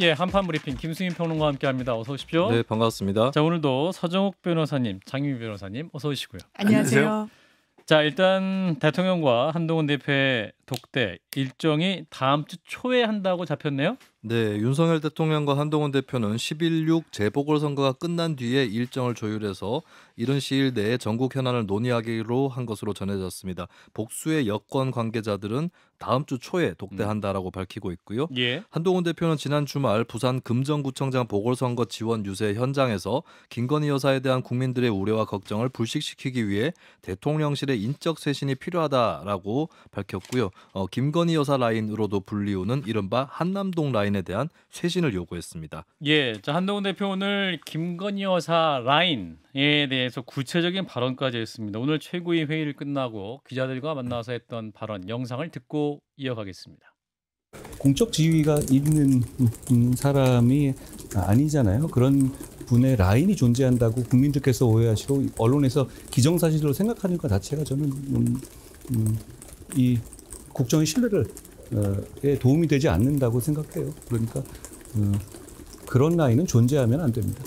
예, 한판 브리핑 김승인 평론가와 함께합니다. 어서 오십시오. 네, 반갑습니다. 자, 오늘도 서정욱 변호사님, 장윤 변호사님 어서 오시고요. 안녕하세요. 자, 일단 대통령과 한동훈 대표의 독대 일정이 다음 주 초에 한다고 잡혔네요. 네, 윤석열 대통령과 한동훈 대표는 11.6 재보궐선거가 끝난 뒤에 일정을 조율해서 이른 시일 내에 전국 현안을 논의하기로 한 것으로 전해졌습니다. 복수의 여권 관계자들은 다음 주 초에 독대한다라고 밝히고 있고요. 예. 한동훈 대표는 지난 주말 부산 금정구청장 보궐선거 지원 유세 현장에서 김건희 여사에 대한 국민들의 우려와 걱정을 불식시키기 위해 대통령실의 인적 쇄신이 필요하다라고 밝혔고요. 어, 김건희 여사 라인으로도 불리우는 이른바 한남동 라인 라인에 대한 쇄신을 요구했습니다. 예, 한동훈 대표 오늘 김건희 여사 라인에 대해서 구체적인 발언까지 했습니다. 오늘 최고위 회의를 끝나고 기자들과 만나서 했던 발언 영상을 듣고 이어가겠습니다. 공적 지위가 있는 사람이 아니잖아요. 그런 분의 라인이 존재한다고 국민들께서 오해하시고 언론에서 기정사실로 생각하는 것 자체가 저는 음, 음, 이 국정의 신뢰를 에 도움이 되지 않는다고 생각해요. 그러니까 어, 그런 라인은 존재하면 안 됩니다.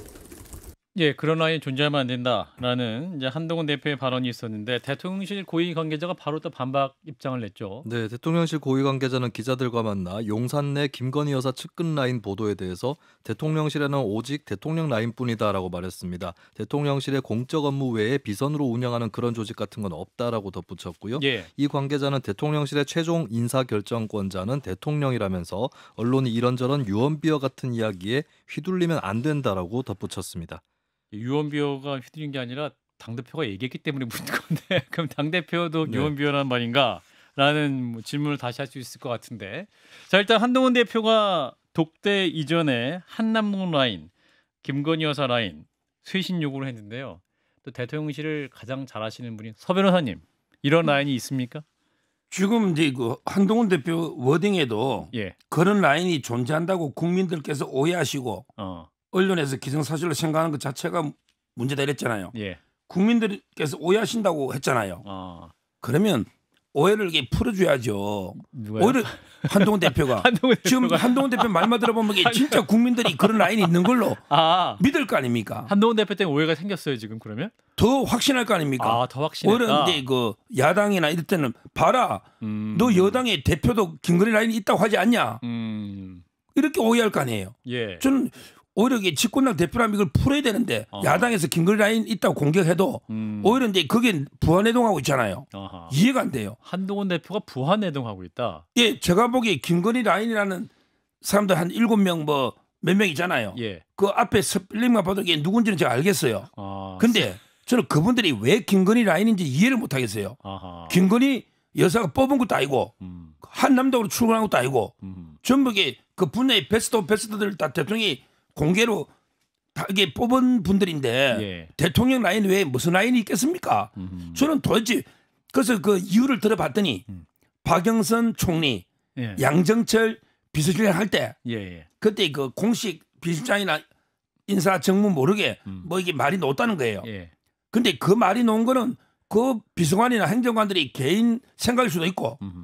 예, 그런 아이 존재하면 안 된다라는 이제 한동훈 대표의 발언이 있었는데 대통령실 고위 관계자가 바로 또 반박 입장을 냈죠. 네, 대통령실 고위 관계자는 기자들과 만나 용산 내 김건희 여사 측근 라인 보도에 대해서 대통령실에는 오직 대통령 라인뿐이다라고 말했습니다. 대통령실의 공적 업무 외에 비선으로 운영하는 그런 조직 같은 건 없다라고 덧붙였고요. 예. 이 관계자는 대통령실의 최종 인사 결정권자는 대통령이라면서 언론이 이런저런 유언비어 같은 이야기에 휘둘리면 안 된다라고 덧붙였습니다. 유언비어가 휘둘린 게 아니라 당 대표가 얘기했기 때문에 묻는 건데 그럼 당 대표도 네. 유언비어란 말인가? 라는 뭐 질문을 다시 할 수 있을 것 같은데 자 일단 한동훈 대표가 독대 이전에 한남동 라인, 김건희 여사 라인 쇄신 요구를 했는데요. 또 대통령실을 가장 잘하시는 분이 서 변호사님 이런 음. 라인이 있습니까? 지금 이제 그 한동훈 대표 워딩에도 예. 그런 라인이 존재한다고 국민들께서 오해하시고 어. 언론에서 기성사실로 생각하는 것 자체가 문제다 이랬잖아요. 예. 국민들께서 오해하신다고 했잖아요. 어. 그러면 오해를 이게 풀어줘야죠. 누가요? 오히려 한동훈 대표가, 한동훈 대표가. 지금 한동훈 대표 말만 들어보면 이게 진짜 국민들이 그런 라인이 있는 걸로 아. 믿을 거 아닙니까? 한동훈 대표 때문에 오해가 생겼어요 지금 그러면? 더 확신할 거 아닙니까? 아, 더 확신. 오히려 이제 그 야당이나 이럴 때는 봐라, 음. 너 여당의 대표도 김건희 라인이 있다고 하지 않냐? 음. 이렇게 오해할 거 아니에요. 예. 저는 오히려 이게 집권당 대표라면 이걸 풀어야 되는데 어. 야당에서 김건희 라인 있다고 공격해도 음. 오히려 이제 그게 부안해동하고 있잖아요. 아하. 이해가 안 돼요. 한동훈 대표가 부안해동하고 있다. 예, 제가 보기에 김건희 라인이라는 사람들 한 일곱 명뭐 몇명있잖아요 예. 그 앞에 스플링만 봐도 이게 누군지는 제가 알겠어요. 아. 근데 저는 그분들이 왜 김건희 라인인지 이해를 못 하겠어요. 아하. 김건희 여사가 뽑은 것도 아니고 음. 한남동으로 출근한 것도 아니고 음. 전북이그 분야의 베스트 오브 베스트들 다 대통령이 공개로 다 이게 뽑은 분들인데 예. 대통령 라인 외에 무슨 라인이 있겠습니까? 음흠. 저는 도대체 그래서 그 이유를 들어봤더니 음. 박영선 총리, 예. 양정철 비서실장 할때 예, 예. 그때 그 공식 비서실장이나 인사 정무 모르게 음. 뭐 이게 말이 놓았다는 거예요. 예. 근데 그 말이 놓은 거는 그 비서관이나 행정관들이 개인 생각일 수도 있고. 음흠.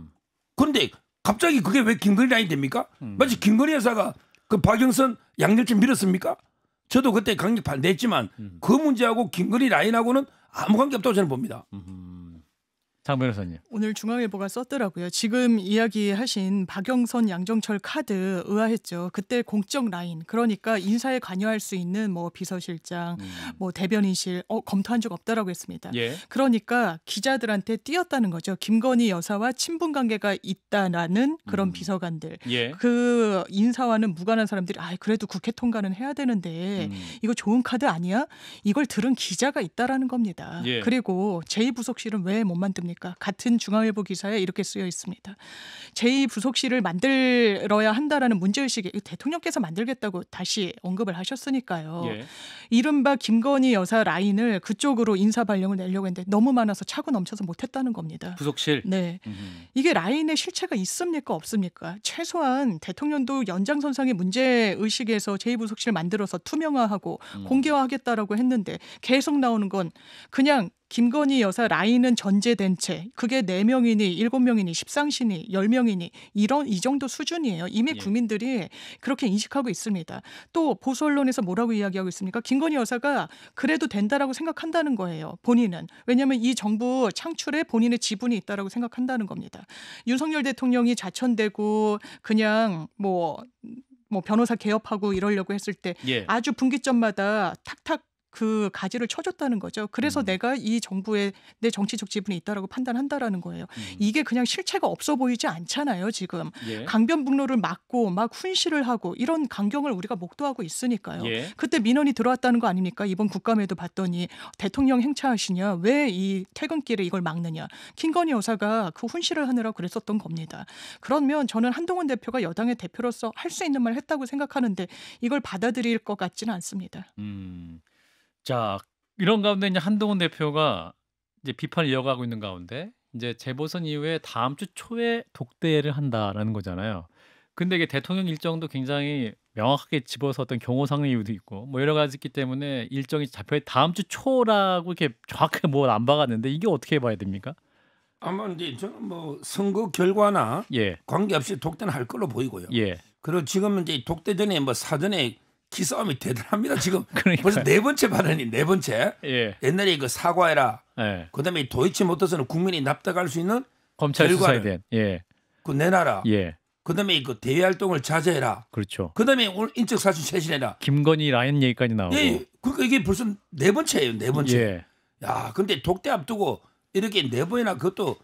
근데 갑자기 그게 왜 김건희 라인 됩니까? 음. 마치 김건희 여사가 그 박영선 양념치 밀었습니까? 저도 그때 강력 발대했지만그 음. 문제하고 김건희 라인하고는 아무 관계 없다고 저는 봅니다. 장 변호사님. 오늘 중앙일보가 썼더라고요. 지금 이야기하신 박영선 양정철 카드 의아했죠. 그때 공적 라인 그러니까 인사에 관여할 수 있는 뭐 비서실장, 음. 뭐 대변인실 어, 검토한 적 없다라고 했습니다. 예. 그러니까 기자들한테 띄었다는 거죠. 김건희 여사와 친분 관계가 있다라는 그런 음. 비서관들, 예. 그 인사와는 무관한 사람들이 아 그래도 국회 통과는 해야 되는데 음. 이거 좋은 카드 아니야? 이걸 들은 기자가 있다라는 겁니다. 예. 그리고 제2부속실은 왜 못 만듭니까? 않습니까? 같은 중앙일보 기사에 이렇게 쓰여 있습니다. 제2부속실을 만들어야 한다라는 문제의식이 대통령께서 만들겠다고 다시 언급을 하셨으니까요. 예. 이른바 김건희 여사 라인을 그쪽으로 인사 발령을 내려고 했는데 너무 많아서 차고 넘쳐서 못했다는 겁니다. 부속실? 네. 음흠. 이게 라인의 실체가 있습니까? 없습니까? 최소한 대통령도 연장선상의 문제의식에서 제2부속실 을 만들어서 투명화하고 음. 공개화하겠다라고 했는데 계속 나오는 건 그냥 김건희 여사 라인은 전제된 채 그게 4명이니 7명이니 13시니 10명이니 이런 이 정도 수준이에요. 이미 예. 국민들이 그렇게 인식하고 있습니다. 또 보수 언론에서 뭐라고 이야기하고 있습니까? 김건희 여사가 그래도 된다라고 생각한다는 거예요. 본인은. 왜냐하면 이 정부 창출에 본인의 지분이 있다라고 생각한다는 겁니다. 윤석열 대통령이 자천되고 그냥 뭐뭐 뭐 변호사 개업하고 이러려고 했을 때 예. 아주 분기점마다 탁탁 그 가지를 쳐줬다는 거죠. 그래서 음. 내가 이 정부에 내 정치적 지분이 있다라고 판단한다라는 거예요. 음. 이게 그냥 실체가 없어 보이지 않잖아요. 지금 예. 강변북로를 막고 막 훈시를 하고 이런 강경을 우리가 목도하고 있으니까요. 예. 그때 민원이 들어왔다는 거 아닙니까? 이번 국감에도 봤더니 대통령 행차하시냐 왜 이 퇴근길에 이걸 막느냐 킹건이 여사가 그 훈시를 하느라 그랬었던 겁니다. 그러면 저는 한동훈 대표가 여당의 대표로서 할 수 있는 말 했다고 생각하는데 이걸 받아들일 것 같지는 않습니다. 음. 자 이런 가운데 이제 한동훈 대표가 이제 비판을 이어가고 있는 가운데 이제 재보선 이후에 다음 주 초에 독대를 한다라는 거잖아요. 근데 이게 대통령 일정도 굉장히 명확하게 집어서 어떤 경호상의 이유도 있고 뭐 여러 가지 있기 때문에 일정이 잡혀 다음 주 초라고 이렇게 정확하게 뭘안 뭐 박았는데 이게 어떻게 봐야 됩니까? 아마 이제 저는 뭐 선거 결과나 예. 관계없이 독대는 할 걸로 보이고요. 예. 그리고 지금 이제 독대 전에 뭐 사전에 기싸움이 대단합니다. 지금 그러니까요. 벌써 네 번째 발언이 네 번째. 예. 옛날에 그 사과해라. 예. 그다음에 도이치 못해서는 국민이 납득할 수 있는 검찰 수사에 대한 예. 그 내놔라. 예. 그다음에 그 대외 활동을 자제해라. 그렇죠. 그다음에 오늘 인적 사실 쇄신해라. 김건희 라인 얘기까지 나오고. 예, 예. 그러니까 이게 벌써 네 번째예요. 네 번째. 예. 야, 근데 독대 앞두고 이렇게 네 번이나 그것도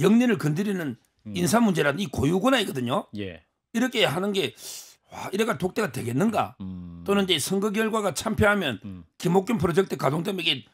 영리를 건드리는 음. 인사 문제라는 이 고유권한이거든요. 예. 이렇게 하는 게 와, 이래가 독대가 되겠는가? 음. 또는 이제 선거 결과가 참패하면 음. 김옥균 프로젝트 가동되면 이게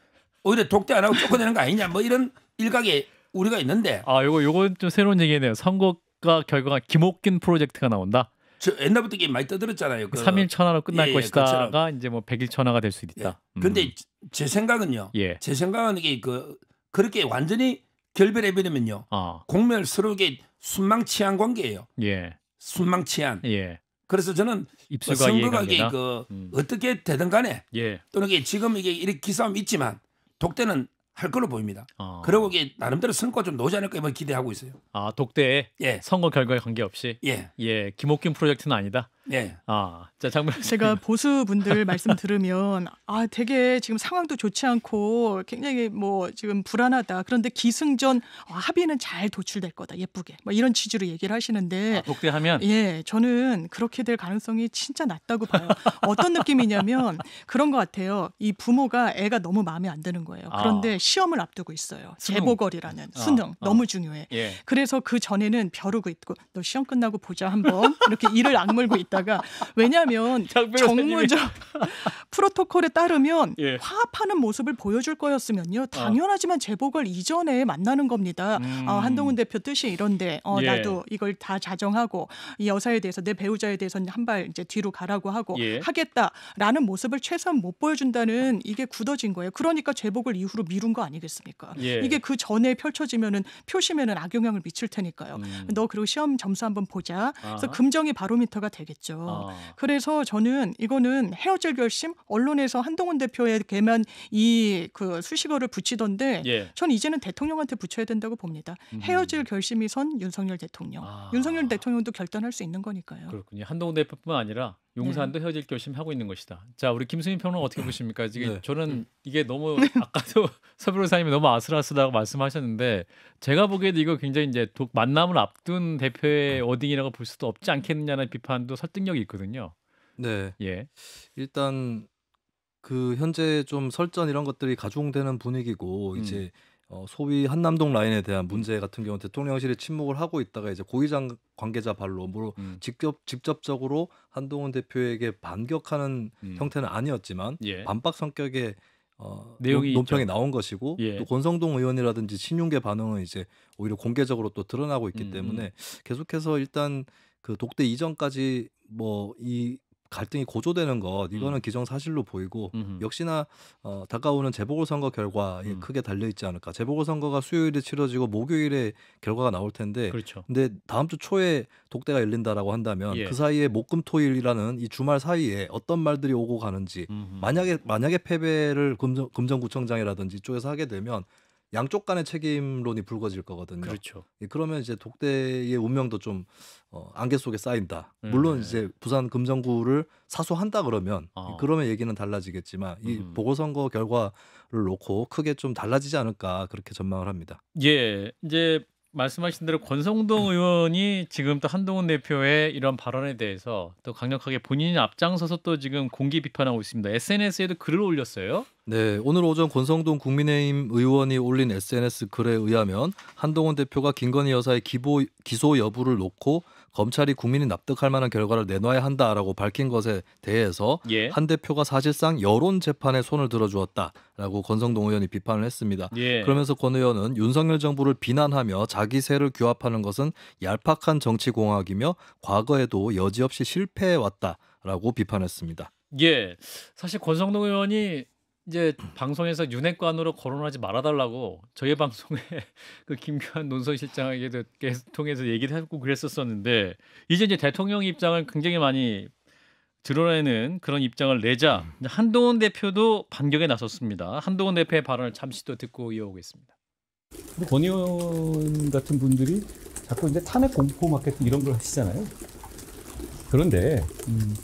오히려 독대 안 하고 쫓겨내는 거 아니냐 뭐 이런 일각에 우리가 있는데 아 요거 요건 좀 새로운 얘기네요 선거가 결과가 김옥균 프로젝트가 나온다 저 옛날부터 이게 많이 떠들었잖아요 그 3일 천하로 끝날 예, 것이다가 이제 뭐 100일 천하가 될 수 있다 예. 음. 근데 제 생각은요 예. 제 생각은 이게 그 그렇게 완전히 결별해버리면요 아. 공멸스러우게 순망치한 관계예요 예. 순망치한 예. 그래서 저는 입술과 뭐 선거가 그 음. 어떻게 되든 간에 예. 또는 이게 지금 이게 이렇게 기싸움 있지만 독대는 할 걸로 보입니다. 어. 아. 그리고 이게 나름대로 성과 좀놓지 않을까 이번 기대하고 있어요. 아 독대에 예. 선거 결과에 관계없이 예. 예 김옥균 프로젝트는 아니다. 네. 아, 자 장면. 제가 보수 분들 말씀 들으면 아 되게 지금 상황도 좋지 않고 굉장히 뭐 지금 불안하다. 그런데 기승전 아, 합의는 잘 도출될 거다. 예쁘게 뭐 이런 취지로 얘기를 하시는데 아, 복대하면 예, 저는 그렇게 될 가능성이 진짜 낮다고 봐요. 어떤 느낌이냐면 그런 것 같아요. 이 부모가 애가 너무 마음에 안 드는 거예요. 아. 그런데 아. 시험을 앞두고 있어요. 재보궐이라는 아, 수능, 수능. 아. 어. 너무 중요해. 예. 그래서 그 전에는 벼르고 있고 너 시험 끝나고 보자 한번 이렇게 이를 악물고 있다. 있다가 왜냐하면 정무적 프로토콜에 따르면 예. 화합하는 모습을 보여줄 거였으면요 아. 당연하지만 제복을 이전에 만나는 겁니다. 어, 음. 어, 한동훈 대표 뜻이 이런데 어, 예. 나도 이걸 다 자정하고 이 여사에 대해서 내 배우자에 대해서는 한발 이제 뒤로 가라고 하고 예. 하겠다라는 모습을 최소한 못 보여준다는 이게 굳어진 거예요. 그러니까 제복을 이후로 미룬 거 아니겠습니까? 예. 이게 그 전에 펼쳐지면은 표심에는 악영향을 미칠 테니까요. 음. 너 그리고 시험 점수 한번 보자. 그래서 금정이 바로미터가 되겠죠. 있죠. 어. 그래서 저는 이거는 헤어질 결심 언론에서 한동훈 대표에게만이 그 수식어를 붙이던데 예. 전 이제는 대통령한테 붙여야 된다고 봅니다. 음. 헤어질 결심이 선 윤석열 대통령. 아. 윤석열 대통령도 결단할 수 있는 거니까요. 그렇군요. 한동훈 대표뿐만 아니라 용산도 네. 어질 결심하고 있는 것이다. 자, 우리 김수민 평론 어떻게 네. 보십니까? 지금 네. 저는 네. 이게 너무 아까도 서 변호사님이 너무 아슬아슬하다고 말씀하셨는데 제가 보기에도 이거 굉장히 이제 독, 만남을 앞둔 대표의 어딩이라고 볼 수도 없지 않겠느냐는 비판도 설득력이 있거든요. 네. 예. 일단 그 현재 좀 설전 이런 것들이 가중되는 분위기고 음. 이제 어, 소위 한남동 라인에 대한 문제 같은 경우 대통령실이 침묵을 하고 있다가 이제 고위장 관계자 발로 뭐 음. 직접 직접적으로 한동훈 대표에게 반격하는 음. 형태는 아니었지만 예. 반박 성격의 어, 내용이 논, 평이 나온 것이고 예. 또 권성동 의원이라든지 신윤계 반응은 이제 오히려 공개적으로 또 드러나고 있기 음. 음. 때문에 계속해서 일단 그 독대 이전까지 뭐이 갈등이 고조되는 것 이거는 음. 기정사실로 보이고 음흠. 역시나 어, 다가오는 재보궐선거 결과에 음. 크게 달려 있지 않을까. 재보궐선거가 수요일에 치러지고 목요일에 결과가 나올 텐데 그렇죠. 근데 다음 주 초에 독대가 열린다라고 한다면 예. 그 사이에 목금토일이라는 이 주말 사이에 어떤 말들이 오고 가는지 음흠. 만약에 만약에 패배를 금정, 금정구청장이라든지 쪽에서 하게 되면 양쪽 간의 책임론이 불거질 거거든요. 그렇죠. 예, 그러면 이제 독대의 운명도 좀 어, 안개 속에 쌓인다. 음, 물론 네. 이제 부산 금정구를 사수한다 그러면 어. 그러면 얘기는 달라지겠지만 이 음. 보궐선거 결과를 놓고 크게 좀 달라지지 않을까 그렇게 전망을 합니다. 예, 이제 말씀하신 대로 권성동 의원이 지금 또 한동훈 대표의 이런 발언에 대해서 또 강력하게 본인이 앞장서서 또 지금 공개 비판하고 있습니다. SNS에도 글을 올렸어요. 네, 오늘 오전 권성동 국민의힘 의원이 올린 SNS 글에 의하면 한동훈 대표가 김건희 여사의 기보, 기소 여부를 놓고 검찰이 국민이 납득할 만한 결과를 내놔야 한다라고 밝힌 것에 대해서 예. 한 대표가 사실상 여론 재판에 손을 들어주었다라고 권성동 의원이 비판을 했습니다. 예. 그러면서 권 의원은 윤석열 정부를 비난하며 자기 세를 규합하는 것은 얄팍한 정치 공학이며 과거에도 여지없이 실패해 왔다라고 비판했습니다. 예, 사실 권성동 의원이 이제 방송에서 윤핵관으로 거론하지 말아달라고 저희 방송에 그 김규환 논설실장에게도 통해서 얘기를 하고 그랬었었는데 이제 이제 대통령 입장을 굉장히 많이 드러내는 그런 입장을 내자 음. 한동훈 대표도 반격에 나섰습니다. 한동훈 대표의 발언을 잠시 또 듣고 이어오겠습니다. 권 의원 같은 분들이 자꾸 이제 탄핵 공포 마케팅 이런 걸 하시잖아요. 그런데 음.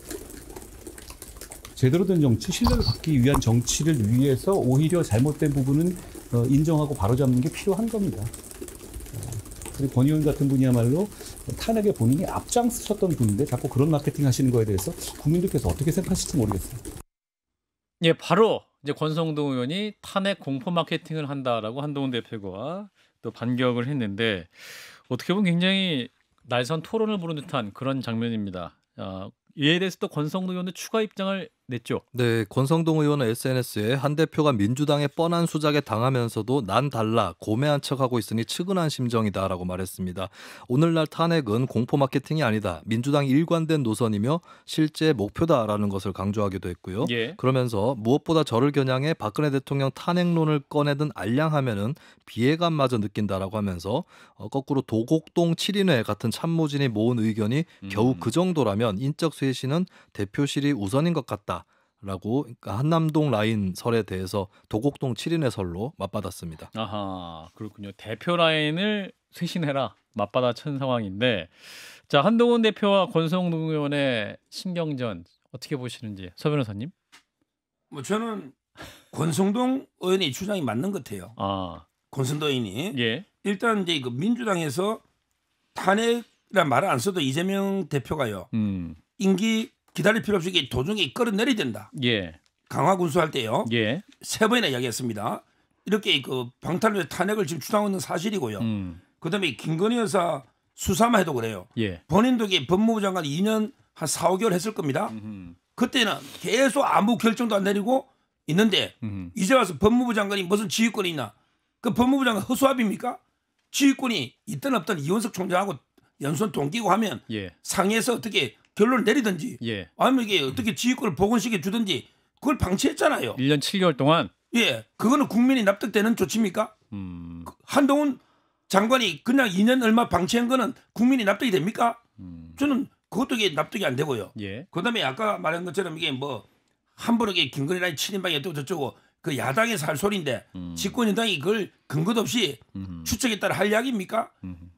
제대로 된 정치, 신뢰를 받기 위한 정치를 위해서 오히려 잘못된 부분은 어, 인정하고 바로잡는 게 필요한 겁니다. 그리고 어, 권 의원 같은 분이야말로 탄핵에 본인이 앞장서셨던 분인데 자꾸 그런 마케팅 하시는 거에 대해서 국민들께서 어떻게 생각하실지 모르겠어요. 예, 바로 이제 권성동 의원이 탄핵 공포 마케팅을 한다라고 한동훈 대표가 또 반격을 했는데 어떻게 보면 굉장히 날선 토론을 부른 듯한 그런 장면입니다. 아, 이에 대해서 또 권성동 의원의 추가 입장을 냈죠. 네, 권성동 의원은 SNS에 한 대표가 민주당의 뻔한 수작에 당하면서도 난 달라 고매한 척하고 있으니 측은한 심정이다라고 말했습니다. 오늘날 탄핵은 공포 마케팅이 아니다. 민주당 일관된 노선이며 실제 목표다라는 것을 강조하기도 했고요. 예. 그러면서 무엇보다 저를 겨냥해 박근혜 대통령 탄핵론을 꺼내든 알량하면은 비애감마저 느낀다라고 하면서 어, 거꾸로 도곡동 7인회 같은 참모진이 모은 의견이 음. 겨우 그 정도라면 인적 쇄신은 대표실이 우선인 것 같다. 라고 그러니까 한남동 라인 설에 대해서 도곡동 7인의 설로 맞받았습니다. 아하 그렇군요. 대표 라인을 쇄신해라 맞받아 천 상황인데 자 한동훈 대표와 권성동 의원의 신경전 어떻게 보시는지 서 변호사님? 뭐 저는 권성동 의원의 주장이 맞는 것 같아요. 아 권성동 의원이 예. 일단 이제 그 민주당에서 탄핵이란 말을 안 써도 이재명 대표가요. 음. 임기 기다릴 필요 없이 도중에 끌어내려야 된다. 예. 강화 군수할 때요. 예. 세 번이나 이야기했습니다. 이렇게 그 방탄소년 탄핵을 지금 주장하고 있는 사실이고요. 음. 그다음에 김건희 여사 수사만 해도 그래요. 예. 본인도 법무부 장관 2년 한 4, 5개월 했을 겁니다. 음흠. 그때는 계속 아무 결정도 안 내리고 있는데 음흠. 이제 와서 법무부 장관이 무슨 지휘권이 있나? 그 법무부 장관 허수아비입니까? 지휘권이 있든 없든 이원석 총장하고 연선 동기고 하면 예. 상해서 어떻게 결론을 내리든지 예. 아니면 이게 어떻게 지휘권을 복원시켜 주든지 그걸 방치했잖아요. 1년 7개월 동안 예, 그거는 국민이 납득되는 조치입니까? 음. 그 한동훈 장관이 그냥 2년 얼마 방치한 거는 국민이 납득이 됩니까? 음. 저는 그것도 이게 납득이 안 되고요. 예. 그다음에 아까 말한 것처럼 이게 뭐 함부로 이게 김건희라인 친인방이 어쩌고 저쩌고 그 야당에서 할 소리인데 음. 집권여당이 그걸 근거도 없이 추측에 따라 할 이야기입니까?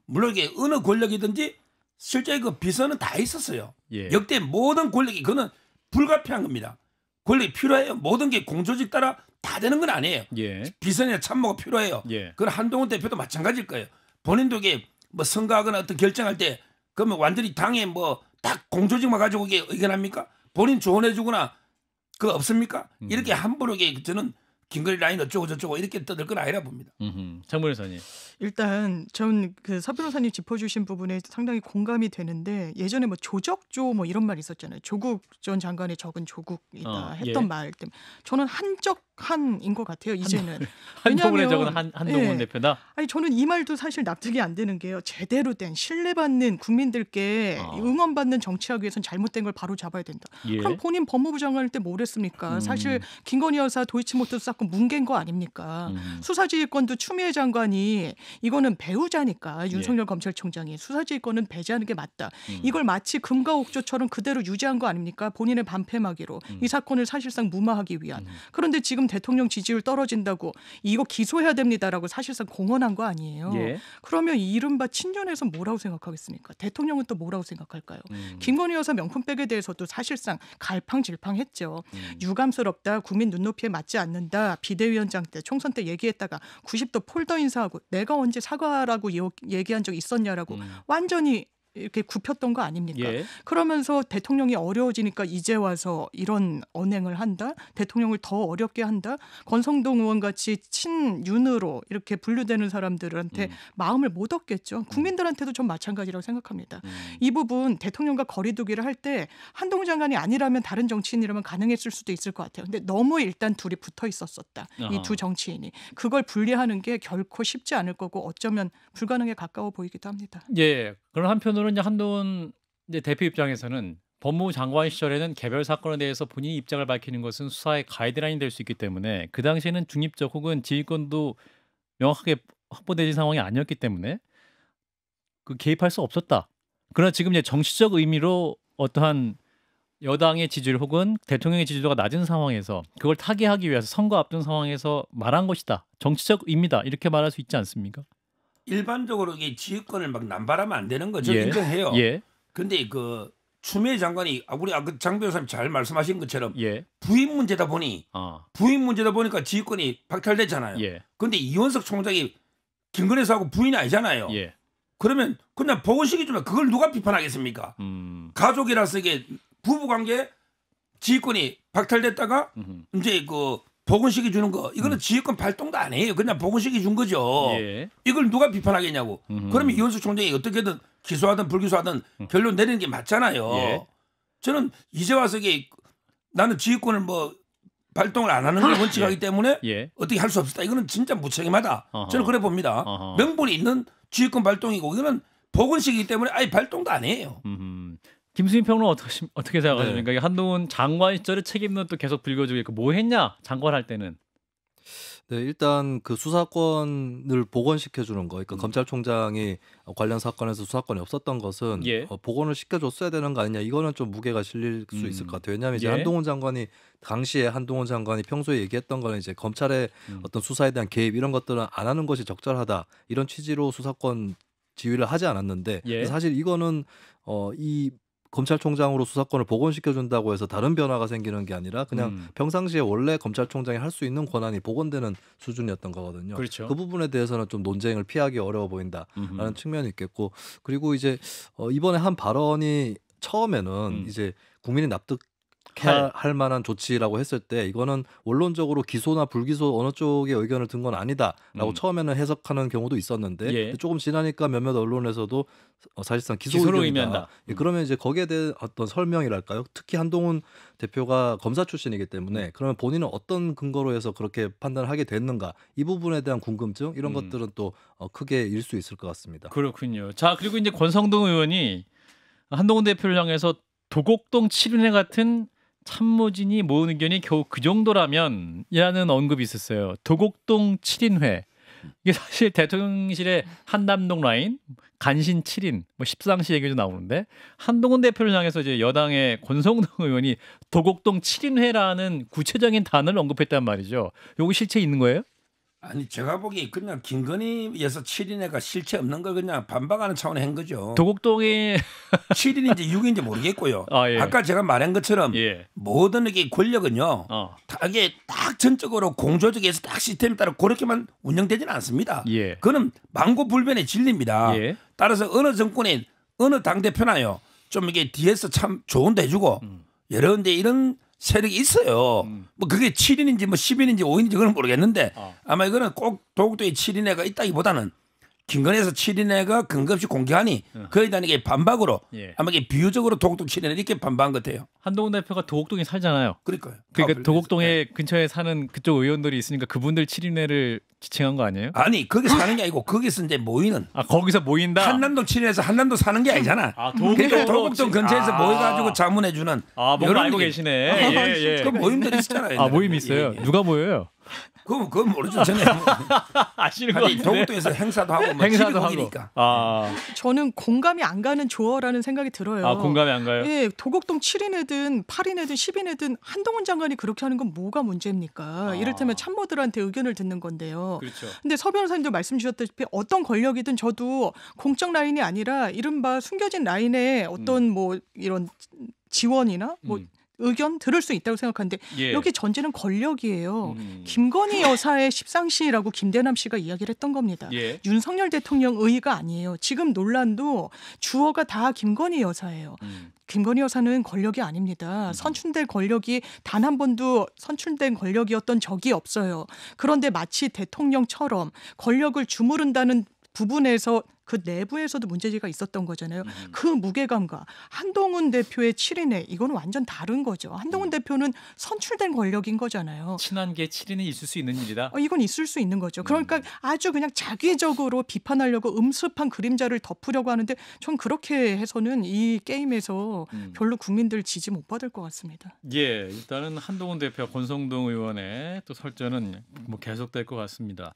물론 이게 어느 권력이든지 실제 그 비서는 다 있었어요. 예. 역대 모든 권력이 그거는 불가피한 겁니다. 권력이 필요해요. 모든 게 공조직 따라 다 되는 건 아니에요. 예. 비서나 참모가 필요해요. 예. 그건 한동훈 대표도 마찬가지일 거예요. 본인도 이게 뭐 선거하거나 어떤 결정할 때 그러면 완전히 당에 뭐 딱 공조직만 가지고 이게 의견합니까? 본인 조언해주거나 그 없습니까? 음. 이렇게 함부로 이게 저는 긴건희 라인 어쩌고 저쩌고 이렇게 떠들 건 아니라 봅니다. 장문의 선이. 일단 전그서 변호사님 짚어주신 부분에 상당히 공감이 되는데 예전에 뭐 조적조 뭐 이런 말 있었잖아요. 조국 전 장관의 적은 조국이다 어, 예. 했던 예. 말 때문에 저는 한적한인 것 같아요. 이제는 한동훈의 적은 한, 한동훈 예. 대표다. 아니 저는 이 말도 사실 납득이 안 되는 게요. 제대로 된 신뢰받는 국민들께 어. 응원받는 정치하기 위해선 잘못된 걸 바로 잡아야 된다. 예. 그럼 본인 법무부 장관일 때 뭘 했습니까? 뭐 음. 사실 김건희 여사 도이치모터 사건 뭉갠 거 아닙니까? 음. 수사지휘권도 추미애 장관이 이거는 배우자니까 예. 윤석열 예. 검찰총장이 수사지휘 권은 배제하는 게 맞다. 음. 이걸 마치 금과 옥조처럼 그대로 유지한 거 아닙니까? 본인의 반패막이로 음. 이 사건을 사실상 무마하기 위한. 음. 그런데 지금 대통령 지지율 떨어진다고 이거 기소해야 됩니다라고 사실상 공언한 거 아니에요. 예. 그러면 이른바 친년에서 뭐라고 생각하겠습니까? 대통령은 또 뭐라고 생각할까요? 음. 김건희 여사 명품백에 대해서도 사실상 갈팡질팡했죠. 음. 유감스럽다. 국민 눈높이에 맞지 않는다. 비대위원장 때 총선 때 얘기했다가 90도 폴더 인사하고 내가 내가 언제 사과라고 얘기한 적 있었냐라고 음. 완전히 이렇게 굽혔던 거 아닙니까? 예. 그러면서 대통령이 어려워지니까 이제 와서 이런 언행을 한다, 대통령을 더 어렵게 한다. 권성동 의원 같이 친윤으로 이렇게 분류되는 사람들한테 음. 마음을 못 얻겠죠. 음. 국민들한테도 좀 마찬가지라고 생각합니다. 음. 이 부분 대통령과 거리두기를 할 때 한동훈 장관이 아니라면 다른 정치인이라면 가능했을 수도 있을 것 같아요. 근데 너무 일단 둘이 붙어 있었었다. 이 두 정치인이 그걸 분리하는 게 결코 쉽지 않을 거고 어쩌면 불가능에 가까워 보이기도 합니다. 예. 그런 한편으로는 이제 한동훈 이제 대표 입장에서는 법무부 장관 시절에는 개별 사건에 대해서 본인이 입장을 밝히는 것은 수사의 가이드라인이 될 수 있기 때문에 그 당시에는 중립적 혹은 지휘권도 명확하게 확보되는 상황이 아니었기 때문에 그 개입할 수 없었다. 그러나 지금 이제 정치적 의미로 어떠한 여당의 지지율 혹은 대통령의 지지도가 낮은 상황에서 그걸 타개하기 위해서 선거 앞둔 상황에서 말한 것이다. 정치적 의미다. 이렇게 말할 수 있지 않습니까? 일반적으로 이게 지휘권을 막 남발하면 안 되는 거죠. 예. 인정해요. 예. 근데 그 추미애 장관이 아, 우리 아 그장 변호사님 잘 말씀하신 것처럼 예. 부인 문제다 보니 어. 부인 문제다 보니까 지휘권이 박탈됐잖아요. 그런데 예. 이원석 총장이 김건희 사하고 부인 아니잖아요. 예. 그러면 그냥 보건식이지만 그걸 누가 비판하겠습니까? 음. 가족이라서 이게 부부관계 지휘권이 박탈됐다가 음흠. 이제 그 보건식이 주는 거 이거는 음. 지휘권 발동도 아니에요. 그냥 보건식이 준 거죠. 예. 이걸 누가 비판하겠냐고. 음 그러면 이현수 총장이 어떻게든 기소하든 불기소하든 음. 결론 내리는 게 맞잖아요. 예. 저는 이제 와서 이게 나는 지휘권을 뭐 발동을 안 하는 게 아, 원칙이기 예. 때문에 예. 어떻게 할 수 없었다. 이거는 진짜 무책임하다. 어허. 저는 그래 봅니다. 어허. 명분이 있는 지휘권 발동이고 이거는 보건식이기 때문에 아예 발동도 안 해요. 음 김수민 평론 어떻게 어떻게 생각하십니까? 네. 한동훈 장관 시절에 책임론 또 계속 불거지고 있고 뭐 했냐 장관 할 때는. 네, 일단 그 수사권을 복원시켜 주는 거. 그러니까 음. 검찰총장이 관련 사건에서 수사권이 없었던 것은 예. 어, 복원을 시켜 줬어야 되는 거 아니냐. 이거는 좀 무게가 실릴 수 음. 있을 것 같아요. 왜냐하면 이제 예. 한동훈 장관이 당시에 한동훈 장관이 평소에 얘기했던 거는 이제 검찰의 음. 어떤 수사에 대한 개입 이런 것들은 안 하는 것이 적절하다. 이런 취지로 수사권 지휘를 하지 않았는데 예. 사실 이거는 어, 이 검찰총장으로 수사권을 복원시켜준다고 해서 다른 변화가 생기는 게 아니라 그냥 음. 평상시에 원래 검찰총장이 할 수 있는 권한이 복원되는 수준이었던 거거든요. 그렇죠. 그 부분에 대해서는 좀 논쟁을 피하기 어려워 보인다라는 음흠. 측면이 있겠고 그리고 이제 어, 이번에 한 발언이 처음에는 음. 이제 국민이 납득 할, 네. 할 만한 조치라고 했을 때 이거는 원론적으로 기소나 불기소 어느 쪽의 의견을 든 건 아니다라고 음. 처음에는 해석하는 경우도 있었는데 예. 조금 지나니까 몇몇 언론에서도 어, 사실상 기소 기소로 의견이다. 의미한다. 예, 음. 그러면 이제 거기에 대한 어떤 설명이랄까요? 특히 한동훈 대표가 검사 출신이기 때문에 음. 그러면 본인은 어떤 근거로 해서 그렇게 판단을 하게 됐는가 이 부분에 대한 궁금증 이런 음. 것들은 또 어, 크게 일 수 있을 것 같습니다. 그렇군요. 자 그리고 이제 권성동 의원이 한동훈 대표를 향해서 도곡동 7인회 같은 참모진이 모은 의견이 겨우 그 정도라면이라는 언급이 있었어요. 도곡동 7인회. 이게 사실 대통령실의 한남동 라인, 간신 7인, 뭐 십상시 얘기도 나오는데 한동훈 대표를 향해서 이제 여당의 권성동 의원이 도곡동 7인회라는 구체적인 단어를 언급했단 말이죠. 요거 실체 있는 거예요? 아니 제가 보기에 그냥 김건희에서 7인회가 실체 없는 걸 그냥 반박하는 차원의 한 거죠. 도곡동이 7인인지 6인지 모르겠고요. 아, 예. 까 제가 말한 것처럼 예. 모든 이게 권력은요. 어. 다딱 전적으로 공조적에서 딱 시스템에 따라 그렇게만 운영되지는 않습니다. 예. 그는 망고불변의 진리입니다. 예. 따라서 어느 정권의 어느 당 대표나요. 좀 이게 뒤에서 참 좋은 데 해주고 음. 여러 군데 이런 세력이 있어요. 음. 뭐 그게 7인인지 뭐 10인인지 5인인지 그건 모르겠는데 어. 아마 이거는 꼭 도곡도의 7인애가 있다기보다는 김건희에서 7인회가 근거없이 공개하니 어. 그에 대한 게 반박으로 예. 아마 이게 비유적으로 도곡동 7인회 이렇게 반박한 것 같아요. 한동훈 대표가 도곡동에 살잖아요. 그러니까요. 그러니까 도곡동에 네. 근처에 사는 그쪽 의원들이 있으니까 그분들 7인회를 지칭한 거 아니에요? 아니 거기 사는 게 아니고 거기서 이제 모이는 아 거기서 모인다? 한남동 7인회에서 한남동 사는 게 아니잖아. 아 도곡동, 그러니까 도곡동 근처에서 아. 모여가지고 자문해주는 아 뭔가 알고 계시네. 예, 예. 그 모임들이 있잖아요. 아 모임 있어요. 예, 예. 누가 모여요? 그건 그건 모르죠. 전 저는 뭐 아시는 거 동국동에서 행사도 하고 뭐 행사도 하니까. 아. 저는 공감이 안 가는 조어라는 생각이 들어요. 아, 공감이 안 가요? 예, 도곡동 7인회든 8인회든 10인회든 한동훈 장관이 그렇게 하는 건 뭐가 문제입니까? 아. 이를테면 참모들한테 의견을 듣는 건데요. 그렇죠. 근데 서 변호사님도 말씀 주셨다시 어떤 권력이든 저도 공적 라인이 아니라 이른바 숨겨진 라인에 어떤 음. 뭐 이런 지원이나 뭐 음. 의견 들을 수 있다고 생각하는데 예. 여기 전제는 권력이에요. 음. 김건희 여사의 십상시라고 김대남 씨가 이야기를 했던 겁니다. 예. 윤석열 대통령 의의가 아니에요. 지금 논란도 주어가 다 김건희 여사예요. 음. 김건희 여사는 권력이 아닙니다. 음. 선출된 권력이 단 한 번도 선출된 권력이었던 적이 없어요. 그런데 마치 대통령처럼 권력을 주무른다는 부분에서 그 내부에서도 문제제기가 있었던 거잖아요. 음. 그 무게감과 한동훈 대표의 7인회 이건 완전 다른 거죠. 한동훈 음. 대표는 선출된 권력인 거잖아요. 친한 게 7인회 있을 수 있는 일이다. 어, 이건 있을 수 있는 거죠. 그러니까 음. 아주 그냥 자기적으로 비판하려고 음습한 그림자를 덮으려고 하는데 전 그렇게 해서는 이 게임에서 음. 별로 국민들 지지 못 받을 것 같습니다. 예, 일단은 한동훈 대표 권성동 의원의 또 설전은 뭐 계속될 것 같습니다.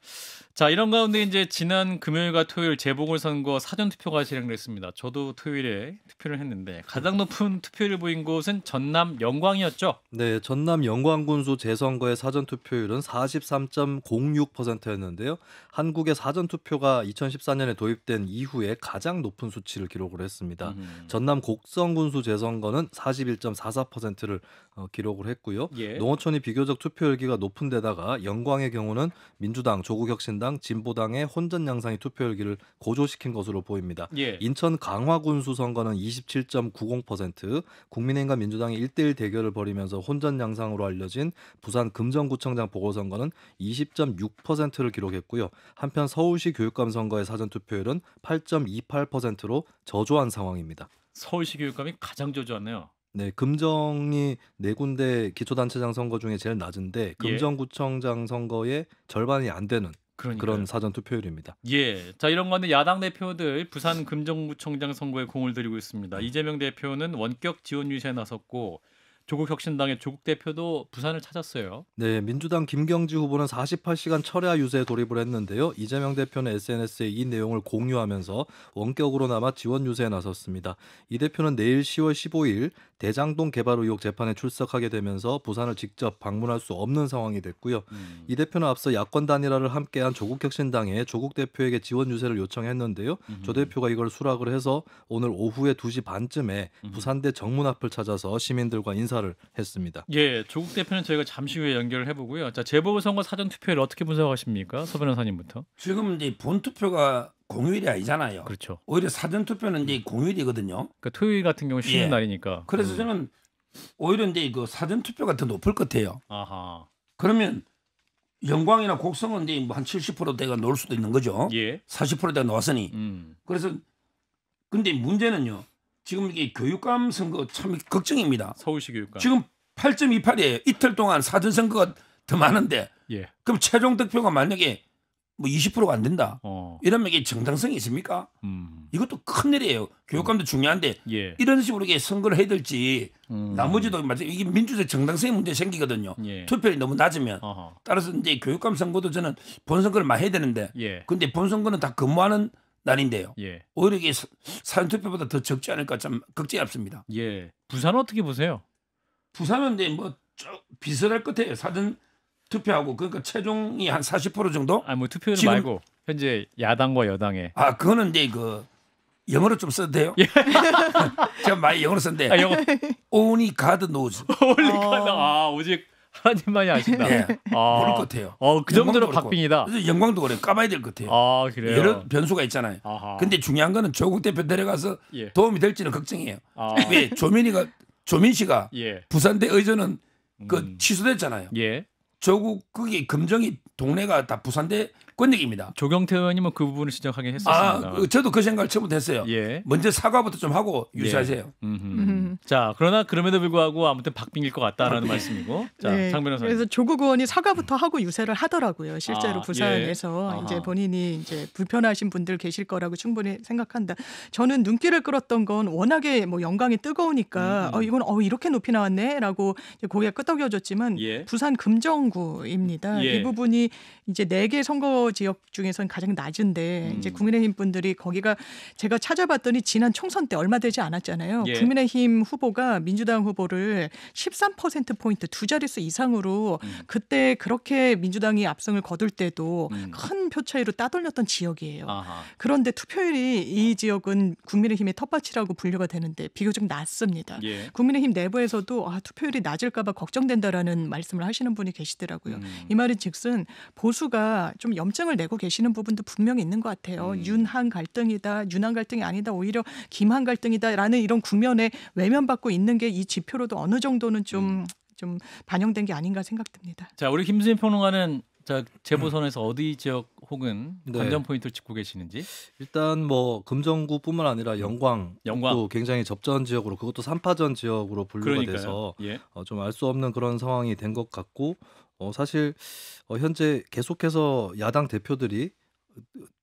자, 이런 가운데 이제 지난 금요일과 토요일 재보궐 보궐선거 사전투표가 진행됐습니다. 저도 토요일에 투표를 했는데 가장 높은 투표율을 보인 곳은 전남 영광이었죠. 네, 전남 영광군수 재선거의 사전투표율은 43.06%였는데요. 한국의 사전투표가 2014년에 도입된 이후에 가장 높은 수치를 기록을 했습니다. 음. 전남 곡성군수 재선거는 41.44%를 어, 기록을 했고요. 예. 농어촌이 비교적 투표율기가 높은 데다가 영광의 경우는 민주당, 조국혁신당, 진보당의 혼전 양상이 투표율기를 고조시킨 것으로 보입니다. 예. 인천 강화군수 선거는 27.90%, 국민의힘과 민주당이 1대1 대결을 벌이면서 혼전 양상으로 알려진 부산 금정구청장 보궐선거는 20.6%를 기록했고요. 한편 서울시 교육감 선거의 사전 투표율은 8.28%로 저조한 상황입니다. 서울시 교육감이 가장 저조하네요. 네, 금정이 네 군데 기초단체장 선거 중에 제일 낮은데 예. 금정구청장 선거의 절반이 안 되는 그러니까요. 그런 사전 투표율입니다. 예. 자 이런 건데 야당 대표들 부산 금정구청장 선거에 공을 들이고 있습니다. 네. 이재명 대표는 원격 지원 유세에 나섰고 조국 혁신당의 조국 대표도 부산을 찾았어요. 네, 민주당 김경지 후보는 48시간 철야 유세에 돌입을 했는데요. 이재명 대표는 SNS에 이 내용을 공유하면서 원격으로나마 지원 유세에 나섰습니다. 이 대표는 내일 10월 15일 대장동 개발 의혹 재판에 출석하게 되면서 부산을 직접 방문할 수 없는 상황이 됐고요. 음. 이 대표는 앞서 야권 단일화를 함께한 조국 혁신당에 조국 대표에게 지원 유세를 요청했는데요. 음. 조 대표가 이걸 수락을 해서 오늘 오후에 2시 반쯤에 부산대 정문 앞을 찾아서 시민들과 인사 조사를 했습니다. 예, 조국 대표는 저희가 잠시 후에 연결을 해보고요. 자, 재보궐선거 사전 투표를 어떻게 분석하십니까, 서 변호사님부터? 지금 이제 본 투표가 공휴일이 아니잖아요. 그렇죠. 오히려 사전 투표는 이제 공휴일이거든요. 그러니까 토요일 같은 경우 쉬는 예. 날이니까. 그래서 음. 저는 오히려 이제 그 사전 투표가 더 높을 것 같아요. 아하. 그러면 영광이나 곡성은 이제 뭐한 70%대가 놓을 수도 있는 거죠. 예. 40%대가 놓았으니. 음. 그래서 근데 문제는요. 지금 이게 교육감 선거 참 걱정입니다. 서울시 교육감. 지금 8.28이에요. 이틀 동안 사전 선거가 더 많은데. 예. 그럼 최종 득표가 만약에 뭐 20%가 안 된다. 어. 이러면 이게 정당성이 있습니까? 음. 이것도 큰 일이에요. 교육감도 음. 중요한데 예. 이런 식으로 이게 선거를 해야 될지 음. 나머지도 맞아 이게 민주적 정당성의 문제 생기거든요. 예. 투표율이 너무 낮으면 어허. 따라서 이제 교육감 선거도 저는 본선거를 많이 해야 되는데 예. 근데 본선거는 다 근무하는 난인데요. 예. 오히려 이게 사전 투표보다 더 적지 않을까 참 걱정이 앞습니다. 예. 부산은 어떻게 보세요? 부산은 이제 뭐 비슷할 것 같아요. 사전 투표하고 그러니까 최종이 한 40% 정도? 아, 뭐 투표율 지금, 말고 현재 야당과 여당의 아, 그거는 이제 그 영어로 좀 써도 돼요? 예. 제가 많이 영어로 썼는데. 아, 영어. Only God knows. Only God. 어. 아, 오직 하나님만이 아신다. 예. 아, 모를 것 같아요. 어, 그 정도로 박빙이다. 그래서 영광도 그래 까봐야 될 것 같아요. 아, 그래요. 여러 변수가 있잖아요. 아하. 근데 중요한 거는 조국 대표 데려가서 예. 도움이 될지는 걱정이에요. 아. 왜 조민이가 조민 씨가 예. 부산대 의전은 그 음. 취소됐잖아요. 예. 조국 그게 금정이 동네가 다 부산대 꼰대기입니다. 조경태 의원님은 뭐 그 부분을 지적하긴 했었습니다. 아, 그, 저도 그 생각을 처음부터 했어요. 예. 먼저 사과부터 좀 하고 유지하세요. 예. 자, 그러나 그럼에도 불구하고 아무튼 박빙일 것 같다라는 아, 네. 말씀이고. 자, 네. 장 변호사. 그래서 조국 의원이 사과부터 하고 유세를 하더라고요. 실제로 아, 예. 부산에서 예. 이제 본인이 이제 불편하신 분들 계실 거라고 충분히 생각한다. 저는 눈길을 끌었던 건 워낙에 뭐 영광이 뜨거우니까 음. 어, 이건 어 이렇게 높이 나왔네라고 고개 끄덕여줬지만 예. 부산 금정구입니다. 예. 이 부분이 이제 네 개 선거 지역 중에서는 가장 낮은데 음. 이제 국민의힘 분들이 거기가 제가 찾아봤더니 지난 총선 때 얼마 되지 않았잖아요. 예. 국민의힘 후보가 민주당 후보를 13% 포인트 두 자릿수 이상으로 음. 그때 그렇게 민주당이 압승을 거둘 때도 음. 큰표 차이로 따돌렸던 지역이에요. 아하. 그런데 투표율이 이 지역은 국민의힘의 텃밭이라고 분류가 되는데 비교적 낮습니다. 예. 국민의힘 내부에서도 아, 투표율이 낮을까봐 걱정된다라는 말씀을 하시는 분이 계시더라고요. 음. 이 말은 즉슨 보수가 좀 염치 짜증을 내고 계시는 부분도 분명히 있는 것 같아요. 음. 윤한 갈등이다, 윤한 갈등이 아니다, 오히려 김한 갈등이다라는 이런 국면에 외면받고 있는 게 이 지표로도 어느 정도는 좀 음. 좀 반영된 게 아닌가 생각됩니다. 자, 우리 김수진 평론가는 자, 제보선에서 음. 어디 지역 혹은 네. 관전 포인트를 찍고 계시는지? 일단 뭐 금정구뿐만 아니라 음. 영광, 영광. 굉장히 접전 지역으로 그것도 삼파전 지역으로 분류가 그러니까요. 돼서 예. 어, 좀알 수 없는 그런 상황이 된 것 같고 어, 사실 어, 현재 계속해서 야당 대표들이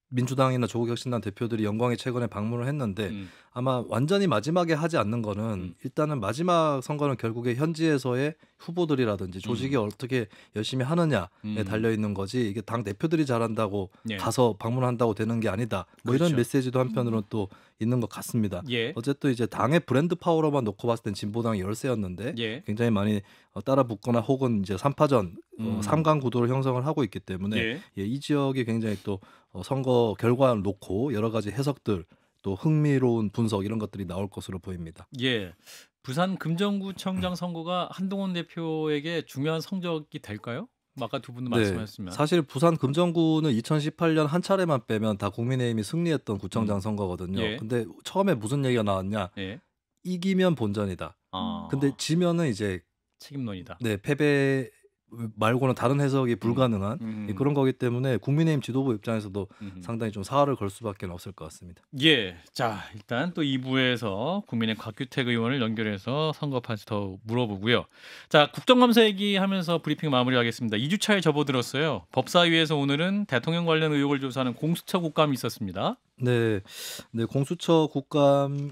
민주당이나 조국혁신당 대표들이 영광에 최근에 방문을 했는데 음. 아마 완전히 마지막에 하지 않는 거는 음. 일단은 마지막 선거는 결국에 현지에서의 후보들이라든지 조직이 음. 어떻게 열심히 하느냐에 음. 달려 있는 거지 이게 당 대표들이 잘한다고 예. 가서 방문한다고 되는 게 아니다. 뭐 그렇죠. 이런 메시지도 한편으로는 음. 또 있는 것 같습니다. 예. 어쨌든 이제 당의 브랜드 파워로만 놓고 봤을 땐 진보당이 열세였는데 예. 굉장히 많이 어, 따라 붙거나 혹은 이제 삼파전 삼 어, 3강 음. 구도를 형성을 하고 있기 때문에 예. 예 이 지역이 굉장히 또 어, 선거 결과를 놓고 여러 가지 해석들 또 흥미로운 분석 이런 것들이 나올 것으로 보입니다. 예. 부산 금정구청장 음. 선거가 한동훈 대표에게 중요한 성적이 될까요? 뭐 아까 두 분도 네. 말씀하셨으면 사실 부산 금정구는 2018년 한 차례만 빼면 다 국민의힘이 승리했던 구청장 음. 선거거든요. 예. 근데 처음에 무슨 얘기가 나왔냐? 예. 이기면 본전이다. 아. 근데 지면은 이제 책임론이다. 네, 패배 말고는 다른 해석이 음. 불가능한 음. 음. 그런 거기 때문에 국민의힘 지도부 입장에서도 음. 상당히 좀 사활을 걸 수밖에 없을 것 같습니다. 예, 자 일단 또 2부에서 국민의 곽규택 의원을 연결해서 선거 판시 더 물어보고요. 자 국정감사 얘기하면서 브리핑 마무리하겠습니다. 2주차에 접어들었어요. 법사위에서 오늘은 대통령 관련 의혹을 조사하는 공수처 국감이 있었습니다. 네, 네 공수처 국감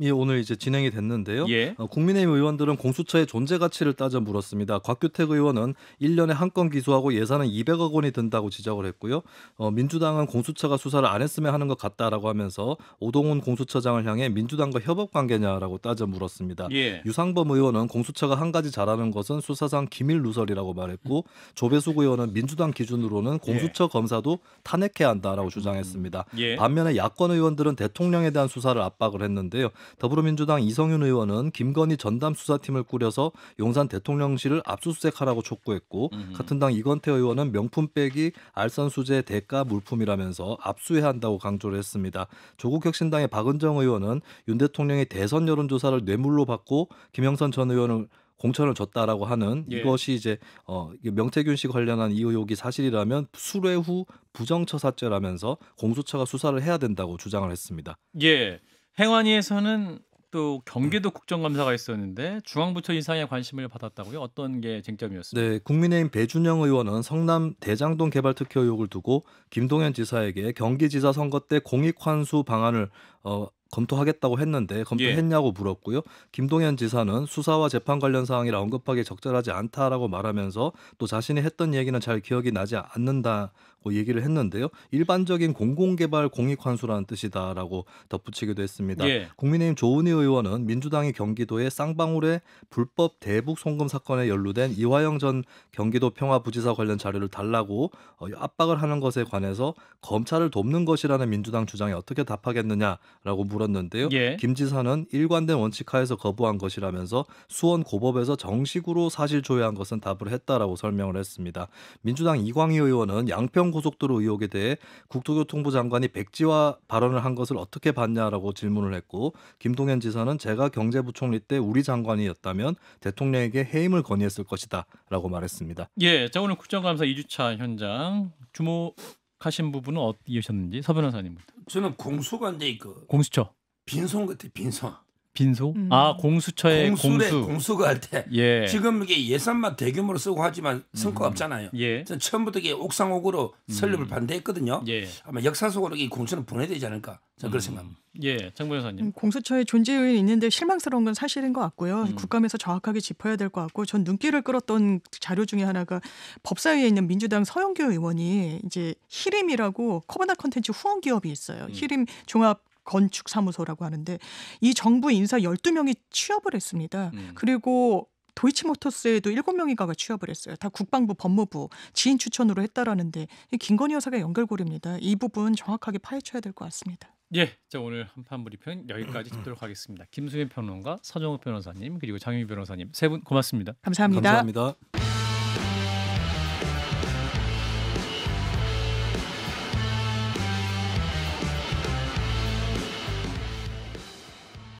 이 오늘 이제 진행이 됐는데요. 예. 어, 국민의힘 의원들은 공수처의 존재 가치를 따져 물었습니다. 곽규택 의원은 1년에 한 건 기소하고 예산은 200억 원이 든다고 지적을 했고요. 어, 민주당은 공수처가 수사를 안 했으면 하는 것 같다라고 하면서 오동훈 공수처장을 향해 민주당과 협업 관계냐라고 따져 물었습니다. 예. 유상범 의원은 공수처가 한 가지 잘하는 것은 수사상 기밀 누설이라고 말했고 조배숙 의원은 민주당 기준으로는 공수처 예. 검사도 탄핵해야 한다라고 주장했습니다. 음. 예. 반면에 야권 의원들은 대통령에 대한 수사를 압박을 했는데요. 더불어민주당 이성윤 의원은 김건희 전담 수사팀을 꾸려서 용산 대통령실을 압수수색하라고 촉구했고 음 같은 당 이건태 의원은 명품 백이 알선 수재 대가 물품이라면서 압수해야 한다고 강조를 했습니다. 조국 혁신당의 박은정 의원은 윤 대통령의 대선 여론조사를 뇌물로 받고 김영선 전 의원을 공천을 줬다라고 하는 예. 이것이 이제 어, 명태균 씨 관련한 이 의혹이 사실이라면 수뢰 후 부정처사죄라면서 공수처가 수사를 해야 된다고 주장을 했습니다. 예. 행안위에서는 또 경기도 국정감사가 있었는데 중앙부처 인상에 관심을 받았다고요? 어떤 게 쟁점이었습니까? 네, 국민의힘 배준영 의원은 성남 대장동 개발 특혜 의혹을 두고 김동현 지사에게 경기지사 선거 때 공익 환수 방안을 어, 검토하겠다고 했는데 검토했냐고 예. 물었고요. 김동현 지사는 수사와 재판 관련 사항이라 언급하기 적절하지 않다라고 말하면서 또 자신이 했던 얘기는 잘 기억이 나지 않는다고 얘기를 했는데요. 일반적인 공공개발 공익환수라는 뜻이다라고 덧붙이기도 했습니다. 예. 국민의힘 조은희 의원은 민주당이 경기도의 쌍방울의 불법 대북 송금 사건에 연루된 이화영 전 경기도 평화부지사 관련 자료를 달라고 어, 압박을 하는 것에 관해서 검찰을 돕는 것이라는 민주당 주장에 어떻게 답하겠느냐라고 물 물었는데요. 예. 김 지사는 일관된 원칙 하에서 거부한 것이라면서 수원 고법에서 정식으로 사실 조회한 것은 답을 했다라고 설명을 했습니다. 민주당 이광희 의원은 양평 고속도로 의혹에 대해 국토교통부 장관이 백지화 발언을 한 것을 어떻게 봤냐라고 질문을 했고 김동현 지사는 제가 경제부총리 때 우리 장관이었다면 대통령에게 해임을 건의했을 것이다라고 말했습니다. 예, 자 오늘 국정감사 2주차 현장 주목하신 부분은 어디셨는지서 변호사님부터. 저는 공수관데 그 공수처 빈손 같아 빈손. 빈소? 음. 아 공수처의 공수래, 공수 공수가 할때 예. 지금 이게 예산만 대규모로 쓰고 하지만 성과가 음. 없잖아요. 예. 처음부터 이게 옥상옥으로 설립을 음. 반대했거든요. 예. 아마 역사 속으로 이 공수는 보내되지 야 않을까 저는 그런 음. 생각합니다. 예, 정부여사님 음, 공수처의 존재 의이 있는데 실망스러운 건 사실인 것 같고요. 국감에서 정확하게 짚어야 될 것 같고 전 눈길을 끌었던 자료 중에 하나가 법사위에 있는 민주당 서영교 의원이 이제 히림이라고 커버나 컨텐츠 후원 기업이 있어요. 히림 종합 건축사무소라고 하는데 이 정부 인사 12명이 취업을 했습니다. 음. 그리고 도이치모터스에도 7명이가가 취업을 했어요. 다 국방부, 법무부 지인 추천으로 했다라는데 김건희 여사가 연결고리입니다. 이 부분 정확하게 파헤쳐야 될 것 같습니다. 예, 자 오늘 한판 브리핑 여기까지 듣도록 하겠습니다. 김수현 평론가, 서정욱 변호사님 그리고 장윤 변호사님 세 분 고맙습니다. 감사합니다. 감사합니다.